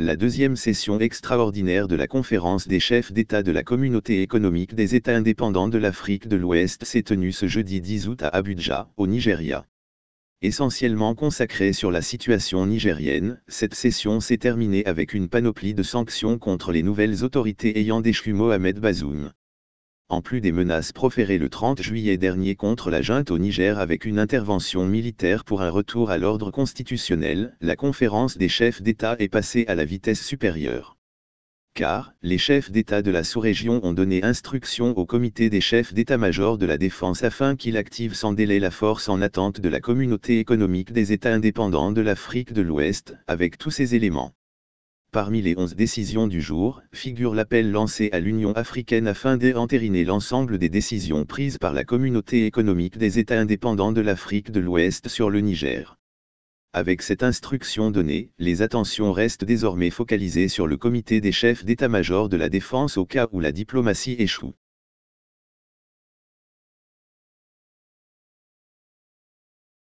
la deuxième session extraordinaire de la conférence des chefs d'État de la communauté économique des États indépendants de l'Afrique de l'Ouest s'est tenue ce jeudi 10 août à Abuja, au Nigeria. Essentiellement consacrée sur la situation nigérienne, cette session s'est terminée avec une panoplie de sanctions contre les nouvelles autorités ayant déchu Mohamed Bazoum en plus des menaces proférées le 30 juillet dernier contre la junte au Niger avec une intervention militaire pour un retour à l'ordre constitutionnel, la conférence des chefs d'État est passée à la vitesse supérieure. Car, les chefs d'État de la sous-région ont donné instruction au comité des chefs d'État-major de la défense afin qu'il active sans délai la force en attente de la communauté économique des États indépendants de l'Afrique de l'Ouest, avec tous ses éléments. Parmi les onze décisions du jour, figure l'appel lancé à l'Union africaine afin d'entériner l'ensemble des décisions prises par la communauté économique des États indépendants de l'Afrique de l'Ouest sur le Niger. Avec cette instruction donnée, les attentions restent désormais focalisées sur le comité des chefs d'état-major de la défense au cas où la diplomatie échoue.